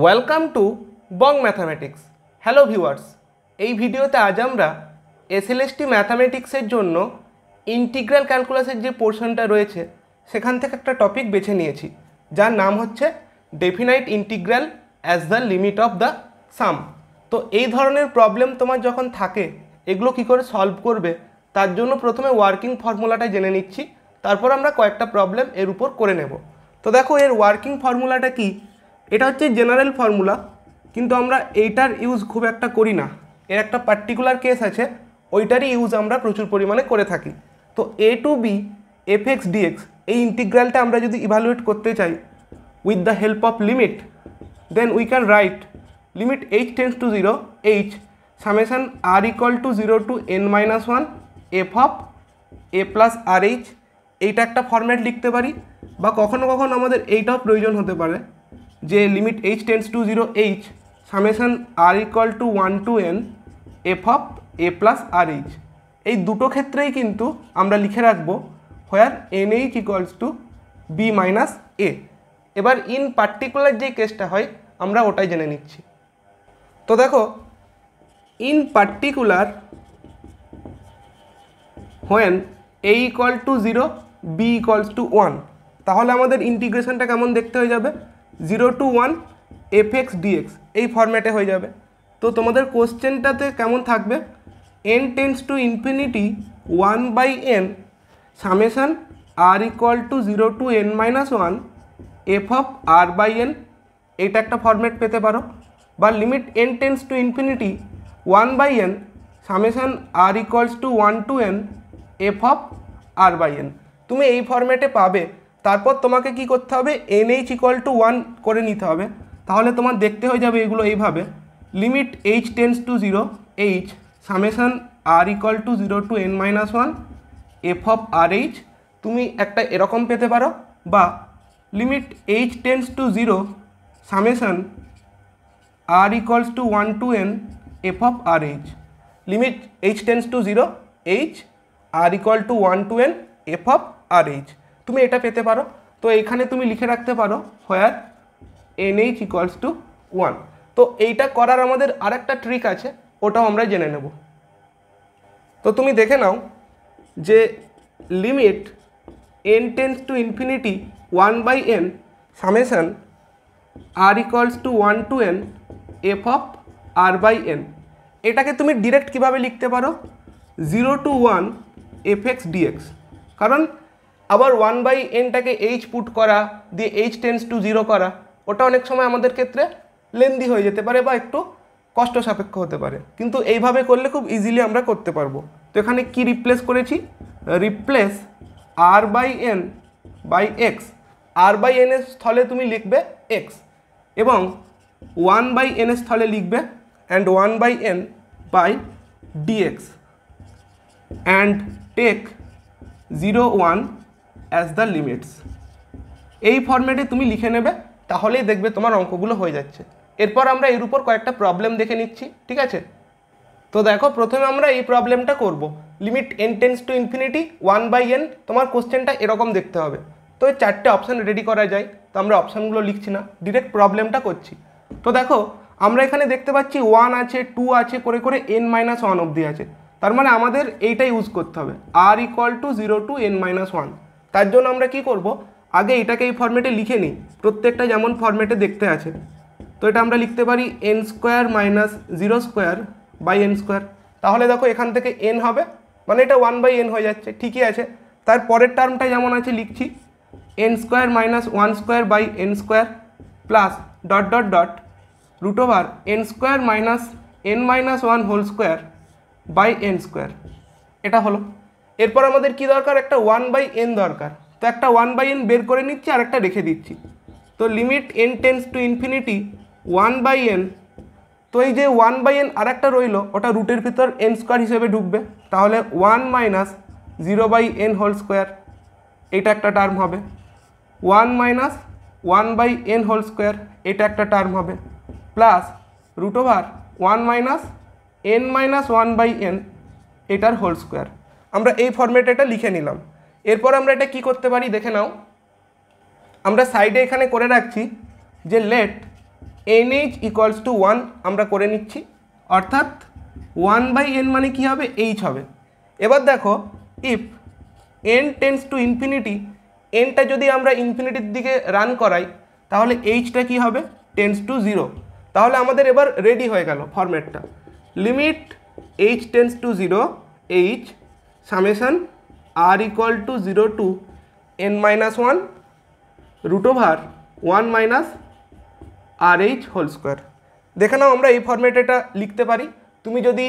welcome to Bong mathematics hello viewers এই ভিডিওতে আজ আমরা এসএলএসটি ম্যাথামেটিক্সের জন্য ইন্টিগ্রাল ক্যালকুলাসের যে পোর্শনটা রয়েছে সেখান থেকে একটা টপিক বেছে নিয়েছি যার নাম হচ্ছে definite integral as the limit of the sum তো এই ধরনের প্রবলেম তোমার যখন থাকে এগুলো কি করে সলভ করবে তার জন্য প্রথমে ওয়ার্কিং ফর্মুলাটা জেনে নিচ্ছি তারপর আমরা কয়েকটা প্রবলেম এর উপর করে নেব তো দেখো এর ওয়ার্কিং ফর্মুলাটা কি এটা হচ্ছে জেনারেল ফর্মুলা কিন্তু আমরা এইটার ইউজ খুব একটা করি না এর একটা পার্টিকুলার কেস আছে ওইটারই ইউজ আমরা প্রচুর পরিমাণে করে থাকি তো A to B F X DX এই ইন্টিগ্রালটা আমরা যদি ইভালুয়েট করতে চাই with the help of limit then we can write limit H tends to zero H summation R equal to zero to N minus one F of A plus R H এইটা একটা format লিখতে পারি বা কখনো কখনো আমাদের এইটাও প্রয়োজন হতে পারে যে limit H tends to zero H summation R equal to one to N F of A plus R H এই দুটো ক্ষেত্রেই কিন্তু আমরা লিখে রাখবো where N H equals to B minus A এবার ইন পার্টিকুলার যে কেসটা হয় আমরা ওটাই জেনে নিচ্ছি তো দেখো in particular when A equal to zero B equals to one তাহলে আমাদের ইন্টিগ্রেশনটা কেমন দেখতে হয়ে যাবে zero to one FX DX এই ফর্ম্যাটে হয়ে যাবে তো তোমাদের কোশ্চেনটাতে কেমন থাকবে N tends to infinity one by N summation R equal to zero to N minus one F of R by N এটা একটা ফর্ম্যাট পেতে পারো বা limit N tends to infinity one by N summation R equals to one to N F of R by N তুমি এই ফর্ম্যাটে পাবে তারপর তোমাকে কি করতে হবে N H equal to one করে নিতে হবে তাহলে তোমার দেখতে হয়ে যাবে এগুলো এইভাবে limit H tends to zero H summation R equal to zero to N minus one F of R H তুমি একটা এরকম পেতে পারো বা limit H tends to zero summation R equals to one to N F of R H limit H tends to zero H R equal to one to N F of R H তুমি এটা পেতে পারো তো এইখানে তুমি লিখে রাখতে পারো where N H equals to one তো এইটা করার আমাদের আরেকটা ট্রিক আছে ওটাও আমরা জেনে নেব তো তুমি দেখে নাও যে limit N tends to infinity one by N summation R equals to one to N F of R by N এটাকে তুমি ডিরেক্ট কিভাবে লিখতে পারো zero to one F X DX কারণ আবার ওয়ান বাই এনটাকে এইচ পুট করা দিয়ে এইচ টেন্স টু জিরো করা ওটা অনেক সময় আমাদের ক্ষেত্রে লেন্দি হয়ে যেতে পারে বা একটু কষ্ট সাপেক্ষ হতে পারে কিন্তু এইভাবে করলে খুব ইজিলি আমরা করতে পারবো তো এখানে কি রিপ্লেস করেছি replace R by N by X R by N এর স্থলে তুমি লিখবে এক্স এবং ওয়ান বাই এন এর স্থলে লিখবে and one by N by DX and take zero one as the limits এই ফর্ম্যাটে তুমি লিখে নেবে তাহলেই দেখবে তোমার অঙ্কগুলো হয়ে যাচ্ছে এরপর আমরা এর উপর কয়েকটা প্রবলেম দেখে নিচ্ছি ঠিক আছে তো দেখো প্রথমে আমরা এই প্রবলেমটা করব limit N tends to infinity one by N তোমার কোশ্চেনটা এরকম দেখতে হবে তো চারটে অপশান রেডি করা যায় তো আমরা অপশানগুলো লিখছি না ডিরেক্ট প্রবলেমটা করছি তো দেখো আমরা এখানে দেখতে পাচ্ছি ওয়ান আছে টু আছে করে করে এন মাইনাস ওয়ান অবধি আছে তার মানে আমাদের এইটা ইউজ করতে হবে R equal to zero to N minus one তার জন্য আমরা কি করব আগে এটাকে এই ফর্মেটে লিখে নিই প্রত্যেকটা যেমন ফর্মেটে দেখতে আছে তো এটা আমরা লিখতে পারি N square minus zero square by N square তাহলে দেখো এখান থেকে এন হবে মানে এটা ওয়ান বাই এন হয়ে যাচ্ছে ঠিকই আছে তার পরের টার্মটা যেমন আছে লিখছি N square minus one square by N square plus dot dot dot root over N square minus N minus one whole square by N square এটা হলো এরপর আমাদের কি দরকার একটা ওয়ান বাই এন দরকার তো একটা ওয়ান বাই এন বের করে নিচ্ছি আর একটা রেখে দিচ্ছি তো limit N tends to infinity one by N তো এই যে ওয়ান বাই এন আর একটা রইল ওটা রুটের ভিতর এন স্কোয়ার হিসেবে ঢুকবে তাহলে one minus zero by N whole square এটা একটা টার্ম হবে one minus one by N whole square এটা একটা টার্ম হবে plus root over one minus N minus one by N এটার হোল স্কোয়ার আমরা এই ফর্ম্যাটে এটা লিখে নিলাম এরপর আমরা এটা কি করতে পারি দেখে নাও আমরা সাইডে এখানে করে রাখছি যে let N H equals to one আমরা করে নিচ্ছি অর্থাৎ ওয়ান বাই এন মানে কি হবে এইচ হবে এবার দেখো if N tends to infinity এনটা যদি আমরা ইনফিনিটির দিকে রান করাই তাহলে এইচটা কি হবে টেন্স টু জিরো তাহলে আমাদের এবার রেডি হয়ে গেল ফরম্যাটটা limit H tends to zero H summation R equal to zero to N minus one root over one minus R H whole square দেখে নাও আমরা এই ফর্মেটে এটা লিখতে পারি তুমি যদি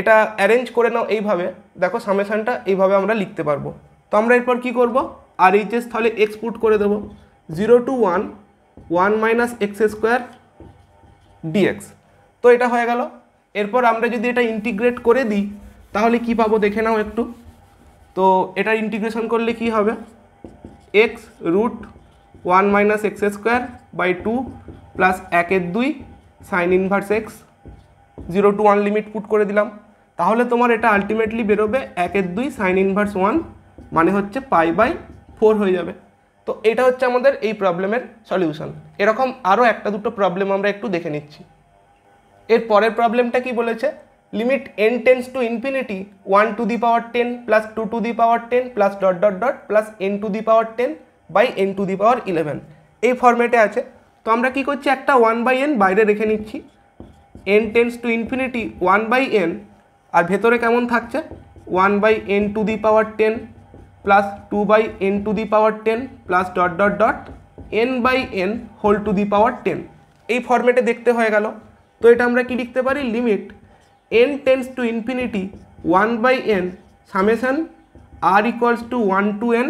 এটা অ্যারেঞ্জ করে নাও এইভাবে দেখো সামেশানটা এইভাবে আমরা লিখতে পারবো তো আমরা এরপর কি করব আর এইচ এস তাহলে এক্স পুট করে দেবো zero to one one minus x square DX তো এটা হয়ে গেল এরপর আমরা যদি এটা ইন্টিগ্রেট করে দিই তাহলে কি পাবো দেখে নাও একটু তো এটা ইন্টিগ্রেশন করলে কি হবে x root one minus x square by two plus একের দুই sine inverse x zero to one limit put করে দিলাম তাহলে তোমার এটা আলটিমেটলি বেরোবে একের দুই সাইন ইনভার্স ওয়ান মানে হচ্ছে পাই বাই ফোর হয়ে যাবে তো এটা হচ্ছে আমাদের এই প্রবলেমের সলিউশন এরকম আরও একটা দুটো প্রবলেম আমরা একটু দেখে নিচ্ছি এর পরের প্রবলেমটা কি বলেছে limit N tends to infinity one to the power ten plus two to the power ten plus dot dot dot plus n to the power ten by n to the power eleven এই ফর্ম্যাটে আছে তো আমরা কী করছি একটা one by N বাইরে রেখে নিচ্ছি n tends to infinity one by n আর ভেতরে কেমন থাকছে one by n to the power ten plus two by n to the power ten plus dot dot dot n by N whole to the power ten এই ফর্ম্যাটে দেখতে হয়ে গেল তো এটা আমরা কী লিখতে পারি limit n tends to infinity 1 by n summation r equals to one to n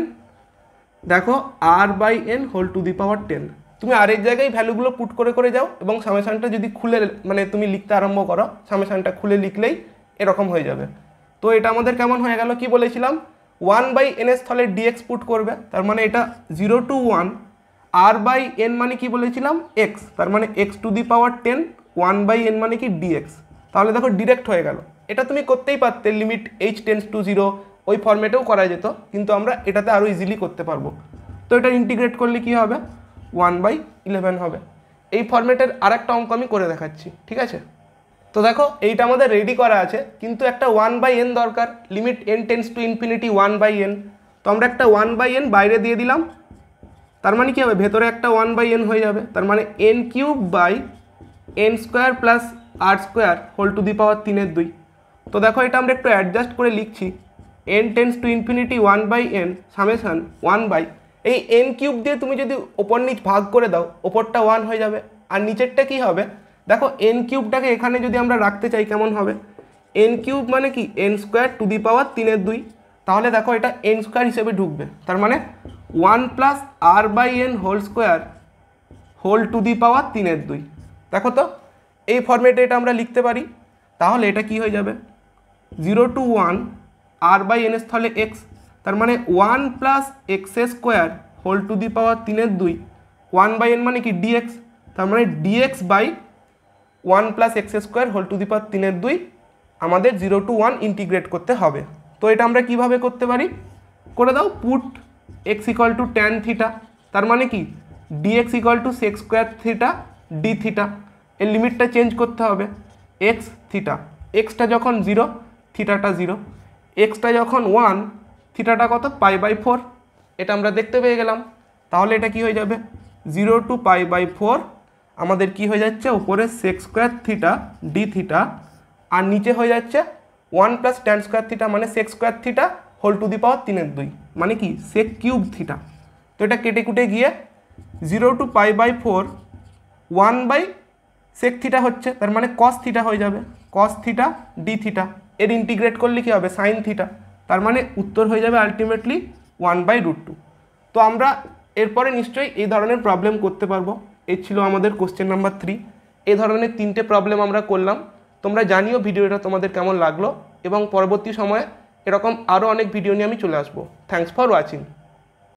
দেখো r by N whole to the power ten তুমি আরেক জায়গায় ভ্যালুগুলো পুট করে করে যাও এবং সামেশানটা যদি খুলে মানে তুমি লিখতে আরম্ভ করো সামেশানটা খুলে লিখলেই এরকম হয়ে যাবে তো এটা আমাদের কেমন হয়ে গেল কি বলেছিলাম ওয়ান বাই এন এর স্থলে ডিএক্স পুট করবে তার মানে এটা zero to one r by n মানে কি বলেছিলাম এক্স তার মানে x to the power ten one by n মানে কি ডিএক্স তাহলে দেখো ডিরেক্ট হয়ে গেল এটা তুমি করতেই পারতে limit H tends to zero ওই ফর্মেটেও করা যেত কিন্তু আমরা এটাতে আরও ইজিলি করতে পারবো তো এটা ইন্টিগ্রেট করলে কি হবে ওয়ান বাই ইলেভেন হবে এই ফর্মেটের আর একটা অঙ্ক আমি করে দেখাচ্ছি ঠিক আছে তো দেখো এইটা আমাদের রেডি করা আছে কিন্তু একটা ওয়ান বাই এন দরকার limit N tends to infinity one by N তো আমরা একটা ওয়ান বাই এন বাইরে দিয়ে দিলাম তার মানে কী হবে ভেতরে একটা ওয়ান বাই এন হয়ে যাবে তার মানে n cube by N square plus r square whole to the power তিনের দুই তো দেখো এটা আমরা একটু অ্যাডজাস্ট করে লিখছি n tends to infinity one by N summation one by এই এন কিউব দিয়ে তুমি যদি ওপর নিচ ভাগ করে দাও ওপরটা ওয়ান হয়ে যাবে আর নিচেরটা কি হবে দেখো এন কিউবটাকে এখানে যদি আমরা রাখতে চাই কেমন হবে এন কিউব মানে কি n square to the power তিনের দুই তাহলে দেখো এটা এন স্কোয়ার হিসেবে ঢুকবে তার মানে one plus r by N whole square whole to the power তিনের দুই দেখো তো এই ফর্মেটে এটা আমরা লিখতে পারি তাহলে এটা কি হয়ে যাবে zero to one r by n স্থলে এক্স তার মানে one plus x square whole to the power তিনের দুই ওয়ান বাই এন মানে কি ডিএক্স তার মানে d x by one plus x square whole to the power তিনের দুই আমাদের জিরো টু ওয়ান ইন্টিগ্রেট করতে হবে তো এটা আমরা কিভাবে করতে পারি করে দাও put x equal to tan theta তার মানে কি d x equal to sec square theta d theta এই লিমিটটা চেঞ্জ করতে হবে এক্স থিটা এক্সটা যখন জিরো থিটাটা জিরো এক্সটা যখন ওয়ান থিটাটা কত পাই বাই ফোর এটা আমরা দেখতে পেয়ে গেলাম তাহলে এটা কি হয়ে যাবে zero to pi by four আমাদের কি হয়ে যাচ্ছে উপরে sec square theta d theta আর নিচে হয়ে যাচ্ছে one plus tan square theta মানে sec square theta whole to the power তিনের দুই মানে কি সেক কিউব থিটা তো এটা কেটে কুটে গিয়ে zero to pi by four one by sec theta হচ্ছে তার মানে কস থিটা হয়ে যাবে কস থিটা ডি থিটা এর ইন্টিগ্রেট করলে কী হবে সাইন থিটা তার মানে উত্তর হয়ে যাবে ultimately one by root two তো আমরা এরপরে নিশ্চয়ই এই ধরনের প্রবলেম করতে পারবো এই ছিল আমাদের কোশ্চেন নাম্বার থ্রি এ ধরনের তিনটে প্রবলেম আমরা করলাম তোমরা জানিও ভিডিওটা তোমাদের কেমন লাগলো এবং পরবর্তী সময়ে এরকম আরও অনেক ভিডিও নিয়ে আমি চলে আসবো থ্যাংকস ফর ওয়াচিং